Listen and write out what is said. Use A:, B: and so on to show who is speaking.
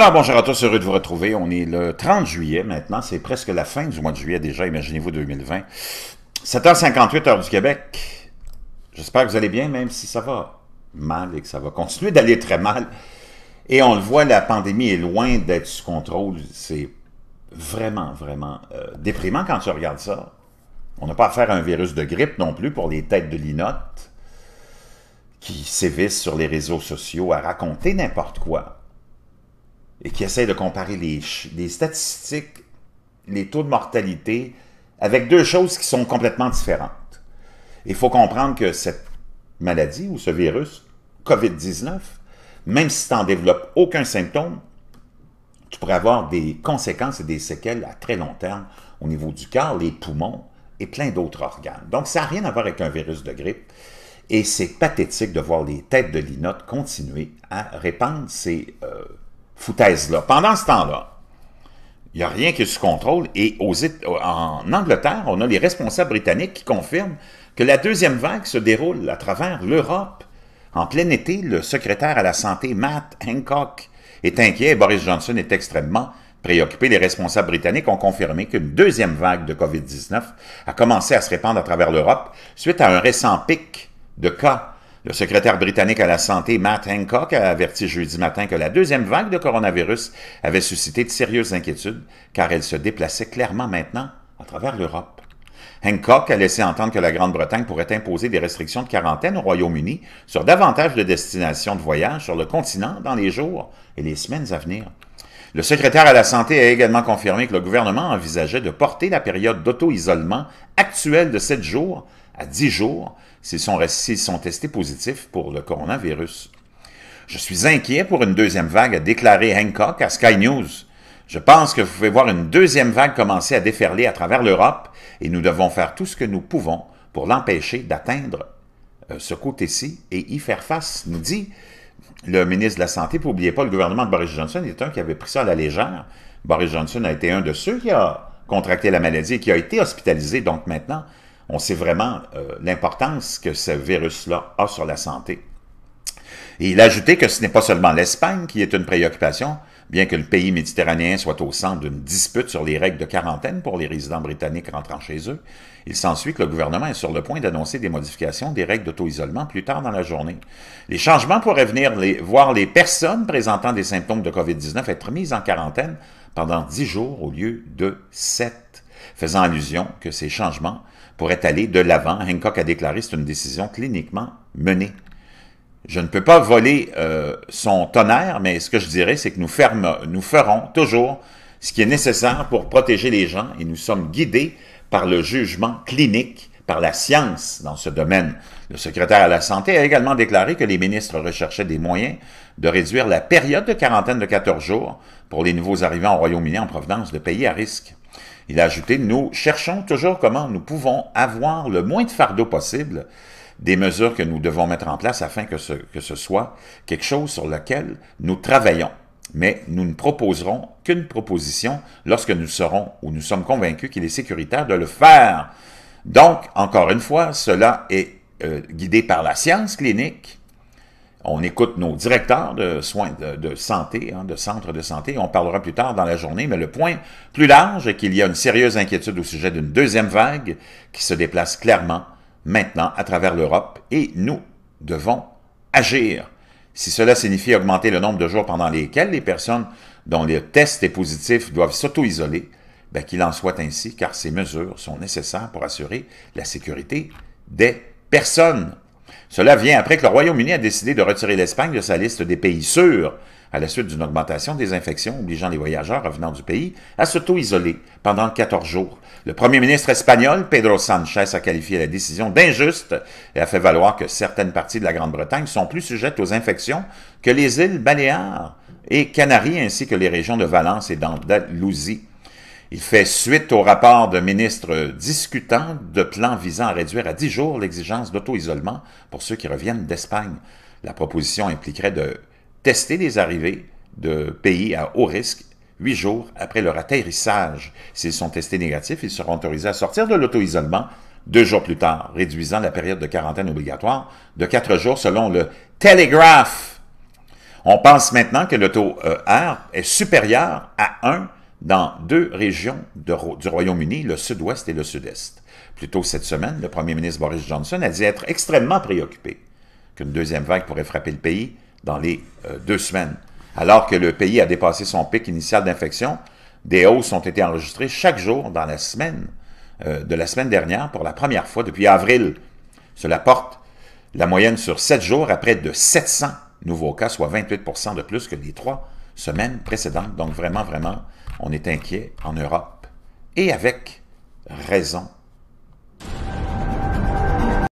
A: Alors bonjour à tous, heureux de vous retrouver. On est le 30 juillet maintenant, c'est presque la fin du mois de juillet déjà, imaginez-vous 2020. 7h58 heure du Québec. J'espère que vous allez bien, même si ça va mal et que ça va continuer d'aller très mal. Et on le voit, la pandémie est loin d'être sous contrôle. C'est vraiment, vraiment euh, déprimant quand tu regardes ça. On n'a pas affaire à un virus de grippe non plus pour les têtes de linotte qui sévissent sur les réseaux sociaux à raconter n'importe quoi et qui essaie de comparer les, statistiques, les taux de mortalité, avec deux choses qui sont complètement différentes. Il faut comprendre que cette maladie ou ce virus, COVID-19, même si tu n'en développes aucun symptôme, tu pourrais avoir des conséquences et des séquelles à très long terme au niveau du cœur, les poumons et plein d'autres organes. Donc, ça n'a rien à voir avec un virus de grippe. Et c'est pathétique de voir les têtes de linotte continuer à répandre ces euh, foutaise-là. Pendant ce temps-là, il n'y a rien qui est sous contrôle. Et en Angleterre, on a les responsables britanniques qui confirment que la deuxième vague se déroule à travers l'Europe. En plein été, le secrétaire à la santé, Matt Hancock, est inquiet et Boris Johnson est extrêmement préoccupé. Les responsables britanniques ont confirmé qu'une deuxième vague de COVID-19 a commencé à se répandre à travers l'Europe suite à un récent pic de cas le secrétaire britannique à la santé, Matt Hancock, a averti jeudi matin que la deuxième vague de coronavirus avait suscité de sérieuses inquiétudes, car elle se déplaçait clairement maintenant à travers l'Europe. Hancock a laissé entendre que la Grande-Bretagne pourrait imposer des restrictions de quarantaine au Royaume-Uni sur davantage de destinations de voyage sur le continent dans les jours et les semaines à venir. Le secrétaire à la santé a également confirmé que le gouvernement envisageait de porter la période d'auto-isolement actuelle de sept jours à 10 jours s'ils sont, sont testés positifs pour le coronavirus. Je suis inquiet pour une deuxième vague, a déclaré Hancock à Sky News. Je pense que vous pouvez voir une deuxième vague commencer à déferler à travers l'Europe et nous devons faire tout ce que nous pouvons pour l'empêcher d'atteindre euh, ce côté-ci et y faire face, nous dit le ministre de la Santé. N'oubliez pas, le gouvernement de Boris Johnson est un qui avait pris ça à la légère. Boris Johnson a été un de ceux qui a contracté la maladie et qui a été hospitalisé. Donc maintenant, on sait vraiment euh, l'importance que ce virus-là a sur la santé. Et il a ajouté que ce n'est pas seulement l'Espagne qui est une préoccupation, bien que le pays méditerranéen soit au centre d'une dispute sur les règles de quarantaine pour les résidents britanniques rentrant chez eux. Il s'ensuit que le gouvernement est sur le point d'annoncer des modifications des règles d'auto-isolement plus tard dans la journée. Les changements pourraient venir les, voir les personnes présentant des symptômes de COVID-19 être mises en quarantaine pendant 10 jours au lieu de 7 faisant allusion que ces changements pourraient aller de l'avant. Hancock a déclaré c'est une décision cliniquement menée. Je ne peux pas voler euh, son tonnerre, mais ce que je dirais, c'est que nous, nous ferons toujours ce qui est nécessaire pour protéger les gens et nous sommes guidés par le jugement clinique, par la science dans ce domaine. Le secrétaire à la Santé a également déclaré que les ministres recherchaient des moyens de réduire la période de quarantaine de 14 jours pour les nouveaux arrivants au Royaume-Uni en provenance de pays à risque. Il a ajouté, nous cherchons toujours comment nous pouvons avoir le moins de fardeau possible des mesures que nous devons mettre en place afin que ce, que ce soit quelque chose sur lequel nous travaillons. Mais nous ne proposerons qu'une proposition lorsque nous serons ou nous sommes convaincus qu'il est sécuritaire de le faire. Donc, encore une fois, cela est euh, guidé par la science clinique, on écoute nos directeurs de soins de, santé, hein, de centres de santé. On parlera plus tard dans la journée, mais le point plus large est qu'il y a une sérieuse inquiétude au sujet d'une deuxième vague qui se déplace clairement maintenant à travers l'Europe et nous devons agir. Si cela signifie augmenter le nombre de jours pendant lesquels les personnes dont le test est positif doivent s'auto-isoler, ben, qu'il en soit ainsi, car ces mesures sont nécessaires pour assurer la sécurité des personnes. Cela vient après que le Royaume-Uni a décidé de retirer l'Espagne de sa liste des pays sûrs à la suite d'une augmentation des infections obligeant les voyageurs revenant du pays à s'auto-isoler pendant 14 jours. Le premier ministre espagnol, Pedro Sanchez, a qualifié la décision d'injuste et a fait valoir que certaines parties de la Grande-Bretagne sont plus sujettes aux infections que les îles Baléares et Canaries ainsi que les régions de Valence et d'Andalousie. Il fait suite au rapport de ministre discutant de plans visant à réduire à 10 jours l'exigence d'auto-isolement pour ceux qui reviennent d'Espagne. La proposition impliquerait de tester les arrivées de pays à haut risque huit jours après leur atterrissage. S'ils sont testés négatifs, ils seront autorisés à sortir de l'auto-isolement deux jours plus tard, réduisant la période de quarantaine obligatoire de quatre jours selon le Telegraph. On pense maintenant que le taux euh, r est supérieur à 1 dans deux régions du Royaume-Uni, le sud-ouest et le sud-est. Plus tôt cette semaine, le premier ministre Boris Johnson a dit être extrêmement préoccupé qu'une deuxième vague pourrait frapper le pays dans les euh, deux semaines. Alors que le pays a dépassé son pic initial d'infection, des hausses ont été enregistrées chaque jour dans la semaine euh, de la semaine dernière pour la première fois depuis avril. Cela porte la moyenne sur sept jours à près de 700 nouveaux cas, soit 28 de plus que les trois semaine précédente. Donc vraiment, vraiment, on est inquiet en Europe. Et avec raison.